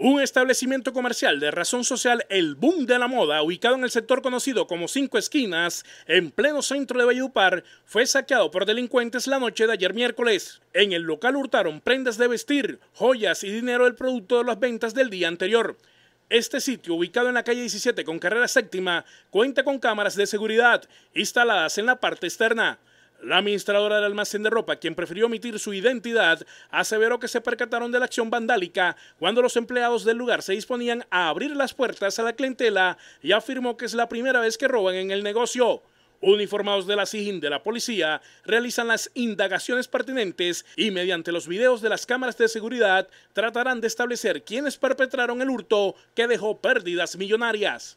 Un establecimiento comercial de razón social El Boom de la Moda, ubicado en el sector conocido como Cinco Esquinas, en pleno centro de Valledupar, fue saqueado por delincuentes la noche de ayer miércoles. En el local hurtaron prendas de vestir, joyas y dinero del producto de las ventas del día anterior. Este sitio, ubicado en la calle 17 con carrera séptima, cuenta con cámaras de seguridad instaladas en la parte externa. La administradora del almacén de ropa, quien prefirió omitir su identidad, aseveró que se percataron de la acción vandálica cuando los empleados del lugar se disponían a abrir las puertas a la clientela y afirmó que es la primera vez que roban en el negocio. Uniformados de la SIGIN de la policía realizan las indagaciones pertinentes y mediante los videos de las cámaras de seguridad tratarán de establecer quiénes perpetraron el hurto que dejó pérdidas millonarias.